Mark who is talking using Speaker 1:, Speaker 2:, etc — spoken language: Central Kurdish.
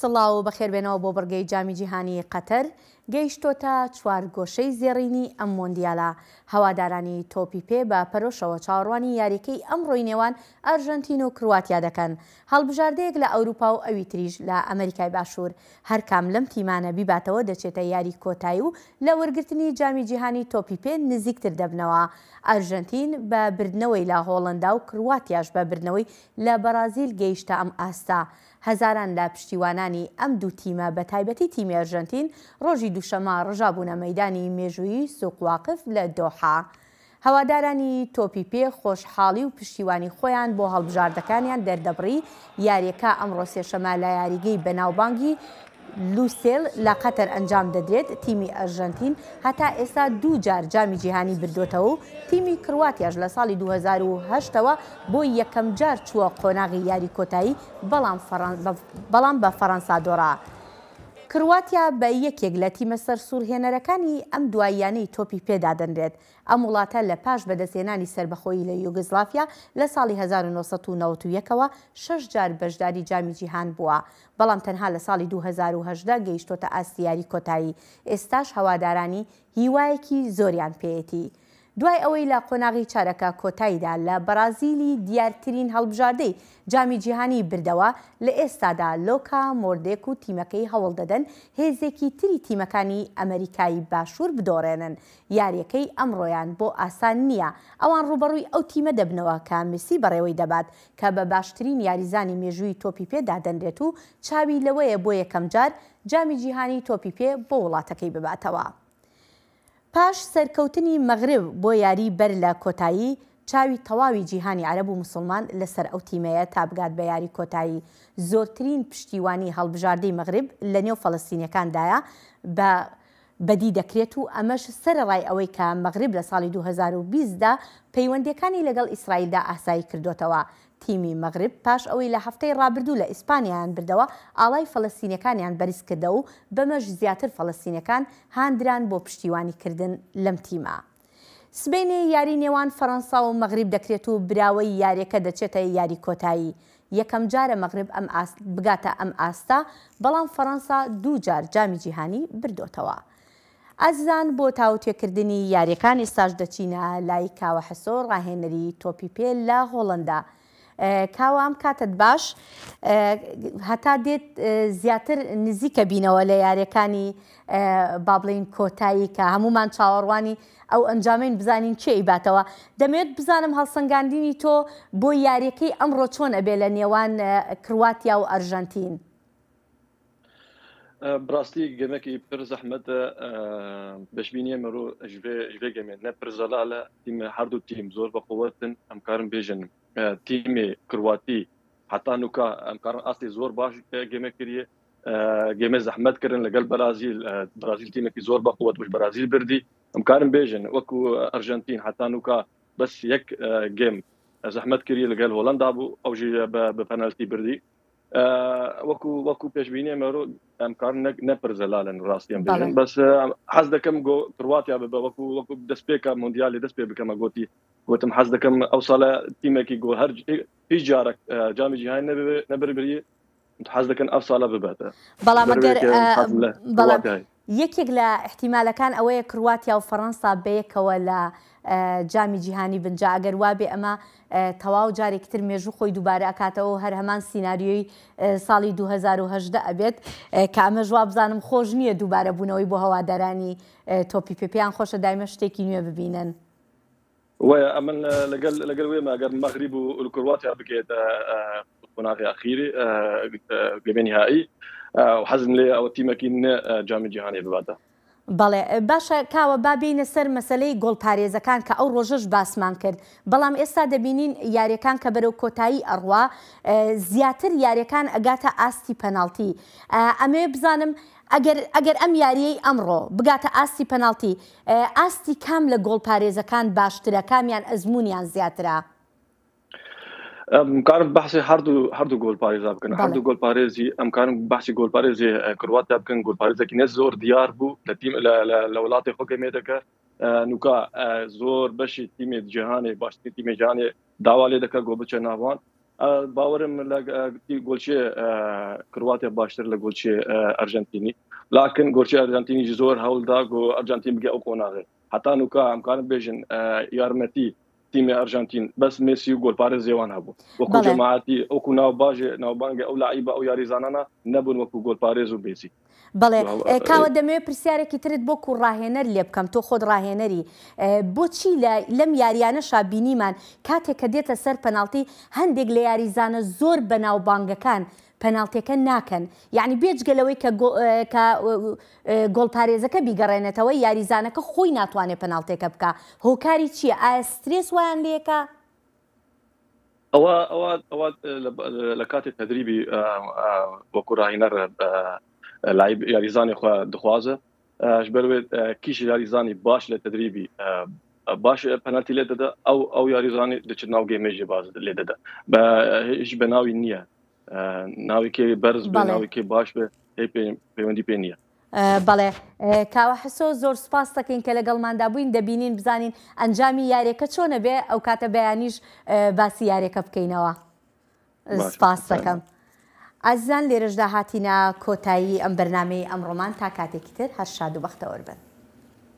Speaker 1: سڵاو و بەخێربێنەوە بۆ بڕگەی جامی جیهانی قەتەر گەیشتۆتە چوار گۆشەی زێڕینی ئەم مۆندیالە هەوادارانی تۆپی پێ بە پەرۆشەوە چاڕوانی یاریەکەی ئەمڕۆی نێوان ئەرژەنتین و کرواتیا دەکەن هەڵبژاردەیەک لە ئەوروپا و ئەوی تریژ لە ئەمریکای باشوور هەر کام لەم تیمانە بیباتەوە دەچێتە یاری کۆتایی و لە وەرگرتنی جامی جیهانی تۆپی پێ نزیکتر دەبنەوە ئەرژەنتین بە بردنەوەی لە هۆڵندا و کرواتیاش بە بردنەوەی لە بەرازیل گەیشتە ئەم ئاستا. هەزاران لا پشتیوانانی ئەم دوو تیمە بە تایبەتی تیمی ئەرژەنتین ڕۆژی دووشەما ڕژابوونە مەدانی مێژووی سوقواقف لە دۆحا. هەوادارانی تۆپی پێ خۆشحاڵی و پشتیوانی خۆیان بۆ هەڵبژاردەکانیان دەردەبڕی یاریەکە ئەمڕۆ سێشەما لە یاریگەی بەناوبانگی لوسێل لە قەتەر ئەنجام دەدرێت تیمی ئەرژەنتین هەتا ئێستا دوو جار جامی جیهانی بردوێتەوە و تیمی کرواتیاش لە ساڵی 2010ەوە بۆ یەکەم جار چووە قۆناغی یاری کۆتایی بەڵام بە فەەنسا دۆڕە. کرواتیا بە یەکێک لە تیمە سەر سوورهێنەرەکانی ئەم دواییانەی تۆپی پێدادەنرێت ئەم وڵاتە لە پاش بەدەستێنانی سربەخۆی لە یوگزلافیا لە ساڵی 1991ەوە شش جار بەشداری جامی جیهان بووە بەڵام تەنها لە ساڵی 2010 گەیشتۆتە ئاستیاری کۆتایی ئێستاش هەوادارانی هیوایەکی زۆریان پێێتی. دوای ئەوەی لە قۆناغی چارەکە کۆتاییدا لە بەرازیلی دیارترین هەڵبژاردەی جامی جیهانی بردەوە لە ئێستادا لۆکا مردێک و تیمەکەی هەوڵ دەدەن هێزێکی تری تیمەکانی ئەمریکایی باشوور بدۆڕێنن یاریەکەی ئەمڕۆیان بۆ ئاسان نییە ئەوان ڕوبەڕووی ئەو تیمە دەبنەوە کە میسی بەڕێوەی دەبات کە بە باشترین یاریزانی مێژووی تۆپی پێدا دەنرێت و چاوی لەوەیە بۆ یەکەم جار جامی جیهانی تۆپی پێ بۆ وڵاتەکەی بباتەوە. پاش سەرکەوتنی مەغرب بۆ یاری بەر لە کۆتایی چاوی تەواوی جیهانی عرب و مسلمان لەسەر ئەو تیمەیە تابگات بە یاری کۆتایی زۆرترین پشتیوانی هەڵبژاردەی مەغرب لە نێو فەڵستینەکاندایە بە بەدی دەکرێت و ئەمەش سەرڕای ئەوەی کە مەغرب لە ساڵی 2020دا پەیوەندەکانی لەگەڵ ئیسرائیلدا ئاسایی کردوتەوە تیمی مەغرب پاش ئەوەی لە هەفتەی ڕابردوو لە ئیسپانیایان بردەوە ئاڵای فەلەستینەکانیان بەریز کردەوە بەمەش زیاتر فەلەستینەکان هاندران بۆ پشتیوانیکردن لەم تیمە. سبینی یاری نێوان فەەنسا و مەغریب دەکرێت و براوەی یاریەکە دەچێتە یاری کۆتایی. یەکەم جارە مەغرب ئەم بگاتە ئەم ئاستا بەڵام فەەنسا دوو جار جامی جیهانی بردوتەوە. ئازان بۆ تاوتێکردنی یاریەکانی ساژ دەچینە لای کاوە حەسۆ ڕاهێنەری تۆپی پێ لە هۆڵندا. کاوام کاتت باش هەتا دێت زیاتر نزیکە بینەوە لە یاریەکانی با بڵین کۆتایی کە هەمومان چاوەڕوانی ئەو ئەنجامین بزانین چێ ئیباتەوە دەمێت بزانم هەڵسەنگاندینی تۆ بۆ یاریەکەی ئەمڕۆ چۆن ئەبێ لە نێوان کرواتیا و ئەرژەنتین.
Speaker 2: براستی گەمەکی پر زەحمەتە بەشبینە مرۆ ژێ گەمێن نە پرزەلا لە تیمە هەردوو تیم زۆر بەقوەتن ئەمکارم بێژنم تیمی کرواتی حتا نوکە ئەمکارن ئاستی زۆر باش گێمە کردە گێمە زەحمت کردن لەگەل بەرازیل برازیل تیمێکی زۆر بەقوت بش بەرازیل بردی ئەمکارم بێژن وەکو ئەرژەنتین حتا نوکە بەس یەک گێم زەحمت کردی لەگەل هۆلندا بوو ئەوژی بە پەنەلتی بردی وەکو وەکو پێشبینێ مەرۆ ئەمکار نەپرزەلالن ڕاستیم بڵێن بەس حەز دەکەم گۆ کرواتیا بە وەکو وەکو دەستپێکە مندیالی دەست پێ بکەمە گوتی وتم حەز دەکەم ئەو ساڵە تیمێکی گۆ هەر هیچ جارە جامی جیهان نەبربری حەز دەکەن ئەف ساڵە بباتە بەڵام بەڵام
Speaker 1: یەکێک لە احتیمالەکان ئەوەیە کرواتیا و فەڕەنسا بەیەکەوە لە جامی جیهانی بنجا ئەگەر وابێ ئەمە تەواو جارێکتر مێژوو خۆی دووبارە ئەکاتەوە هەر هەمان سناریۆی ساڵی 2010 ئەبێت کامە ژوا بزانم خۆش نییە دووبارە بوونەوەی بۆ هەوادارانی تۆپی پێپیان خۆشە دایمە شتێکی نوێ ببینن.
Speaker 2: ويا اما لقال لقال ويما قال المغرب والكرواتيا بكيت مناطق آه، آه، اخيره آه، قبل نهائي وحزم لي او تيما كاين جامع جهاني بعدها
Speaker 1: بەڵێ باشە کاوە بابینە سەر مەسلەی گۆڵ پارێزەکان کە ئەو ڕۆژش باسمان کرد بەڵام ئێستا دەبینین یاریەکان کە بەرەو کۆتایی ئەڕوا زیاتر یاریەکان ئەگاتە ئاستی پەنالتی ئەمێ بزانم ئەگەر ئەم یاریەی ئەمڕۆ بگاتە ئاستی پەنالتی ئاستی کام لە گۆڵ پارێزەکان باشترە کامیان ئەزمونیان زیاترە.
Speaker 2: ئەمکارم بەسی هەردوو هەردوو گۆلپارێزا بکەن هەردوو گۆلپارێزی ئەمکارم باسی گۆلپارێزی کروات دا بکەن گۆلپارێزەکی نە زۆر دیار بوو لە تیم لە وڵاتی خۆکەمێ دەکە نوکا زۆر بەشی تیمێت جیهانی باشترین تیمێ جیهانی داوا لێ دەکە گۆ بچە ناوان باورم لە گۆلچێ کرواتیا باشتر لە گۆلچێ ئەرژەنتینی لاکن گۆچی ئەرژەنتینی زۆر هەولدا گۆ ئەرژەنتین بگە ئەو قۆناغێت حتا نوکە ئەمکارم بێژن یارمەتی تیمی ئەرژانتین بەس مسی و گۆلپارە زێوان هەبوو وەکو جماعتی ئەوکو ناو باشێ ناوبانگە ئەو لایبە ئەو یاریزانانە نەبوون وەکو گۆلپارێز و بێسی بڵێ کاوە
Speaker 1: دەمەوێت پرسیارێکی ترت بۆ و ڕاهێنەر لێ بکەم تۆ خۆت ڕاهێنەری بۆچی لەم یاریانە شابینیمان کاتێک کە دێتە سەر پەنالتی هەندێک لە یاریزانە زۆر بەناوبانگەکان پەنالتیەکە ناکەن یعنی بێجگەلەوەی کە گۆڵپارێزەکە بیگەڕێنێتەوە یاریزانەکە خۆی ناتوانێت پەنالتێکە بکە هۆکاری چییە ئایا سترس ویان لێکە؟
Speaker 2: ئەوە ئەوە ئەوە لە کاتی تدریبی وەکوڕاهینەر لای یاریزانی خوا دخوازە ش بەروێت کیش یاریزانی باش لە تدریبی باش پەنەتی لێ دەدا ئەو ئەو یاریزانی دەچ ناو گەێمێژی باز لێ دەدا بە هیچ بەناوی نییە ناوێکی بەرز بە ناوێکی باش بێ پەیوەندی پێ نییە.
Speaker 1: بەڵێ کاوە حسۆ زۆر سپاس دەکەین کە لەگەڵماندا بووین دەبینین بزانین ئەنجامی یارێکە چۆنە بێ ئەو کاتە بەیانیش باسی یارێکە بکەینەوە
Speaker 2: سپاس دەکەم.
Speaker 1: ئازیان لێرەشدا هاتیە کۆتایی ئەم بەرنمەی ئەمڕۆمان تا کاتێکی تر هەر شاد و بەختەوەربن.